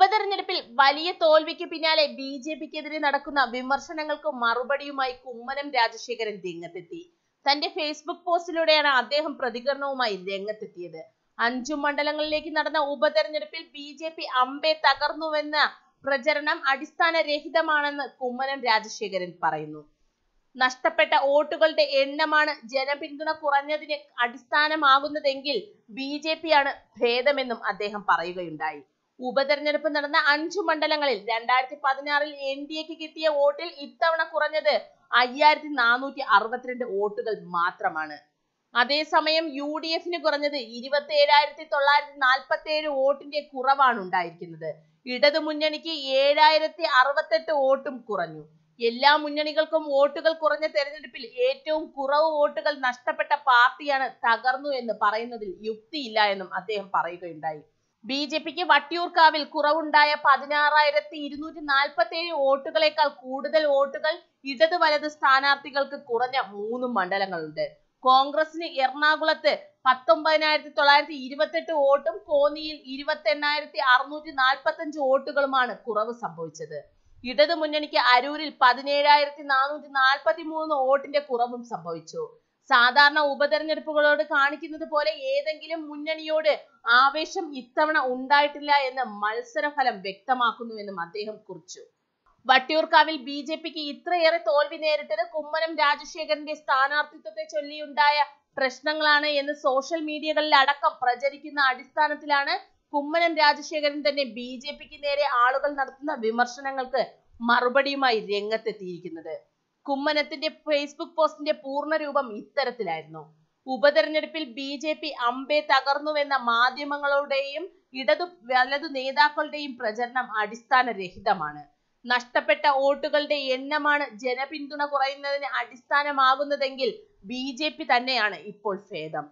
ഉപതെരഞ്ഞെടുപ്പിൽ വലിയ തോൽവിക്ക് പിന്നാലെ ബി ജെ പിക്കെതിരെ നടക്കുന്ന വിമർശനങ്ങൾക്ക് മറുപടിയുമായി കുമ്മനം രാജശേഖരൻ രംഗത്തെത്തി തന്റെ ഫേസ്ബുക്ക് പോസ്റ്റിലൂടെയാണ് അദ്ദേഹം പ്രതികരണവുമായി രംഗത്തെത്തിയത് അഞ്ചു മണ്ഡലങ്ങളിലേക്ക് നടന്ന ഉപതെരഞ്ഞെടുപ്പിൽ ബി ജെ പി അമ്പേ തകർന്നുവെന്ന പ്രചരണം അടിസ്ഥാനരഹിതമാണെന്ന് കുമ്മനം രാജശേഖരൻ പറയുന്നു നഷ്ടപ്പെട്ട വോട്ടുകളുടെ എണ്ണമാണ് ജനപിന്തുണ കുറഞ്ഞതിന് അടിസ്ഥാനമാകുന്നതെങ്കിൽ ബി ജെ പിയാണ് ഭേദമെന്നും അദ്ദേഹം പറയുകയുണ്ടായി ഉപതെരഞ്ഞെടുപ്പ് നടന്ന അഞ്ചു മണ്ഡലങ്ങളിൽ രണ്ടായിരത്തി പതിനാറിൽ എൻ ഡി എക്ക് കിട്ടിയ വോട്ടിൽ ഇത്തവണ കുറഞ്ഞത് അയ്യായിരത്തി നാനൂറ്റി അറുപത്തിരണ്ട് വോട്ടുകൾ മാത്രമാണ് അതേസമയം യു ഡി എഫിന് കുറഞ്ഞത് ഇരുപത്തി ഏഴായിരത്തി തൊള്ളായിരത്തി നാൽപ്പത്തി ഏഴ് വോട്ടിന്റെ കുറവാണ് ഉണ്ടായിരിക്കുന്നത് ഇടതു മുന്നണിക്ക് ഏഴായിരത്തി അറുപത്തെട്ട് വോട്ടും കുറഞ്ഞു എല്ലാ മുന്നണികൾക്കും വോട്ടുകൾ കുറഞ്ഞ തെരഞ്ഞെടുപ്പിൽ ഏറ്റവും കുറവ് വോട്ടുകൾ നഷ്ടപ്പെട്ട പാർട്ടിയാണ് തകർന്നു എന്ന് പറയുന്നതിൽ യുക്തിയില്ല എന്നും അദ്ദേഹം പറയുകയുണ്ടായി ബി ജെ പിക്ക് വട്ടിയൂർക്കാവിൽ കുറവുണ്ടായ പതിനാറായിരത്തി ഇരുന്നൂറ്റി നാൽപ്പത്തി ഏഴ് വോട്ടുകളേക്കാൾ കൂടുതൽ വോട്ടുകൾ ഇടത് വലത് സ്ഥാനാർത്ഥികൾക്ക് കുറഞ്ഞ മൂന്ന് മണ്ഡലങ്ങളുണ്ട് കോൺഗ്രസിന് എറണാകുളത്ത് പത്തൊമ്പതിനായിരത്തി തൊള്ളായിരത്തി ഇരുപത്തെട്ട് വോട്ടും കോന്നിയിൽ ഇരുപത്തി എണ്ണായിരത്തി അറുന്നൂറ്റി നാൽപ്പത്തി അഞ്ച് വോട്ടുകളുമാണ് കുറവ് സംഭവിച്ചത് ഇടതു മുന്നണിക്ക് അരൂരിൽ പതിനേഴായിരത്തി നാനൂറ്റി നാൽപ്പത്തി മൂന്ന് വോട്ടിന്റെ കുറവും സംഭവിച്ചു സാധാരണ ഉപതെരഞ്ഞെടുപ്പുകളോട് കാണിക്കുന്നത് പോലെ ഏതെങ്കിലും മുന്നണിയോട് ആവേശം ഇത്തവണ ഉണ്ടായിട്ടില്ല എന്ന് മത്സരഫലം വ്യക്തമാക്കുന്നുവെന്നും അദ്ദേഹം കുറിച്ചു വട്ടിയൂർക്കാവിൽ ബി ജെ പിക്ക് ഇത്രയേറെ തോൽവി നേരിട്ടത് കുമ്മനം രാജശേഖരന്റെ സ്ഥാനാർത്ഥിത്വത്തെ ചൊല്ലിയുണ്ടായ പ്രശ്നങ്ങളാണ് എന്ന് സോഷ്യൽ മീഡിയകളിൽ അടക്കം പ്രചരിക്കുന്ന അടിസ്ഥാനത്തിലാണ് കുമ്മനം രാജശേഖരൻ തന്നെ ബി ജെ പിക്ക് നേരെ ആളുകൾ നടത്തുന്ന വിമർശനങ്ങൾക്ക് മറുപടിയുമായി രംഗത്തെത്തിയിരിക്കുന്നത് കുമ്മനത്തിന്റെ ഫേസ്ബുക്ക് പോസ്റ്റിന്റെ പൂർണ്ണരൂപം ഇത്തരത്തിലായിരുന്നു ഉപതെരഞ്ഞെടുപ്പിൽ ബി ജെ പി അമ്പെ തകർന്നുവെന്ന മാധ്യമങ്ങളുടെയും ഇടതു വലതു നേതാക്കളുടെയും പ്രചരണം രഹിതമാണ് നഷ്ടപ്പെട്ട വോട്ടുകളുടെ എണ്ണമാണ് ജനപിന്തുണ കുറയുന്നതിന് അടിസ്ഥാനമാകുന്നതെങ്കിൽ ബി ജെ പി തന്നെയാണ് ഇപ്പോൾ ഭേദം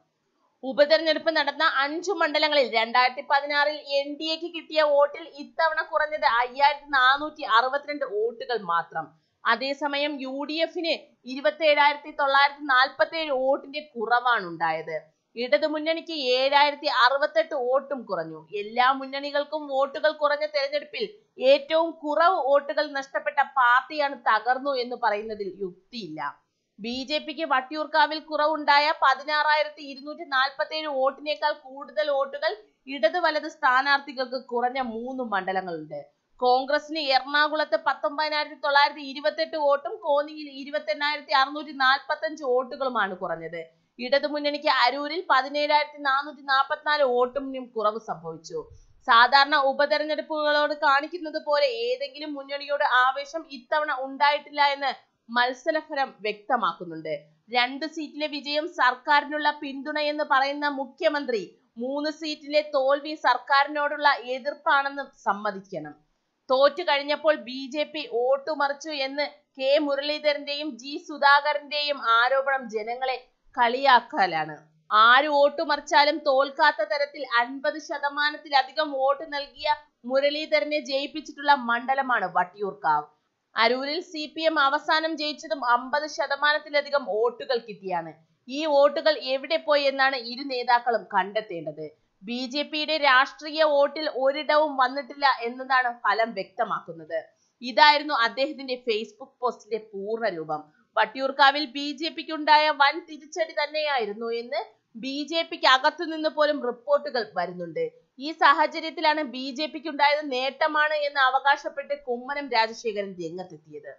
ഉപതെരഞ്ഞെടുപ്പ് നടന്ന അഞ്ചു മണ്ഡലങ്ങളിൽ രണ്ടായിരത്തി പതിനാറിൽ എൻ ഡി എക്ക് കിട്ടിയ വോട്ടിൽ ഇത്തവണ കുറഞ്ഞത് അയ്യായിരത്തി നാനൂറ്റി അറുപത്തിരണ്ട് വോട്ടുകൾ മാത്രം അതേസമയം യു ഡി എഫിന് ഇരുപത്തി ഏഴായിരത്തി തൊള്ളായിരത്തി നാൽപ്പത്തി ഏഴ് വോട്ടിന്റെ കുറവാണ് ഉണ്ടായത് ഇടതുമുന്നണിക്ക് ഏഴായിരത്തി അറുപത്തെട്ട് വോട്ടും കുറഞ്ഞു എല്ലാ മുന്നണികൾക്കും വോട്ടുകൾ കുറഞ്ഞ തെരഞ്ഞെടുപ്പിൽ ഏറ്റവും കുറവ് വോട്ടുകൾ നഷ്ടപ്പെട്ട പാർട്ടിയാണ് തകർന്നു എന്ന് പറയുന്നതിൽ യുക്തിയില്ല ബി ജെ പിക്ക് വട്ടിയൂർക്കാവിൽ കുറവുണ്ടായ പതിനാറായിരത്തി ഇരുന്നൂറ്റി നാൽപ്പത്തി ഏഴ് വോട്ടിനേക്കാൾ കൂടുതൽ വോട്ടുകൾ ഇടത് വലത് സ്ഥാനാർത്ഥികൾക്ക് കുറഞ്ഞ മൂന്ന് മണ്ഡലങ്ങളുണ്ട് കോൺഗ്രസിന് എറണാകുളത്ത് പത്തൊമ്പതിനായിരത്തി തൊള്ളായിരത്തി ഇരുപത്തെട്ട് വോട്ടും കോന്നിയിൽ ഇരുപത്തെണ്ണായിരത്തി അറുന്നൂറ്റി നാൽപ്പത്തഞ്ച് വോട്ടുകളുമാണ് കുറഞ്ഞത് ഇടതുമുന്നണിക്ക് അരൂരിൽ പതിനേഴായിരത്തി നാനൂറ്റി നാൽപ്പത്തിനാല് വോട്ടും കുറവ് സംഭവിച്ചു സാധാരണ ഉപതെരഞ്ഞെടുപ്പുകളോട് കാണിക്കുന്നത് പോലെ ഏതെങ്കിലും മുന്നണിയോട് ആവേശം ഇത്തവണ ഉണ്ടായിട്ടില്ല എന്ന് മത്സരഫലം വ്യക്തമാക്കുന്നുണ്ട് രണ്ട് സീറ്റിലെ വിജയം സർക്കാരിനുള്ള പിന്തുണയെന്ന് പറയുന്ന മുഖ്യമന്ത്രി മൂന്ന് സീറ്റിലെ തോൽവി സർക്കാരിനോടുള്ള എതിർപ്പാണെന്ന് സമ്മതിക്കണം തോറ്റു കഴിഞ്ഞപ്പോൾ ബി ജെ പി ഓട്ടുമറിച്ചു എന്ന് കെ മുരളീധരന്റെയും ജി സുധാകരന്റെയും ആരോപണം ജനങ്ങളെ കളിയാക്കലാണ് ആര് ഓട്ടുമറിച്ചാലും തോൽക്കാത്ത തരത്തിൽ അൻപത് ശതമാനത്തിലധികം വോട്ട് നൽകിയ മുരളീധരനെ ജയിപ്പിച്ചിട്ടുള്ള മണ്ഡലമാണ് വട്ടിയൂർക്കാവ് അരൂരിൽ സി പി എം അവസാനം ജയിച്ചതും അമ്പത് ശതമാനത്തിലധികം വോട്ടുകൾ കിട്ടിയാണ് ഈ വോട്ടുകൾ എവിടെ പോയി എന്നാണ് ഇരു നേതാക്കളും കണ്ടെത്തേണ്ടത് ബി ജെ പിയുടെ രാഷ്ട്രീയ വോട്ടിൽ ഒരിടവും വന്നിട്ടില്ല എന്നതാണ് ഫലം വ്യക്തമാക്കുന്നത് ഇതായിരുന്നു അദ്ദേഹത്തിന്റെ ഫേസ്ബുക്ക് പോസ്റ്റിന്റെ പൂർണ്ണ രൂപം വട്ടിയൂർക്കാവിൽ ബി ജെ പിക്ക് ഉണ്ടായ വൻ തിരിച്ചടി തന്നെയായിരുന്നു എന്ന് ബി ജെ പിക്ക് അകത്തു നിന്ന് പോലും റിപ്പോർട്ടുകൾ വരുന്നുണ്ട് ഈ സാഹചര്യത്തിലാണ് ബി ജെ പിക്ക് ഉണ്ടായത് നേട്ടമാണ് എന്ന് അവകാശപ്പെട്ട് കുമ്മനം രാജശേഖരൻ രംഗത്തെത്തിയത്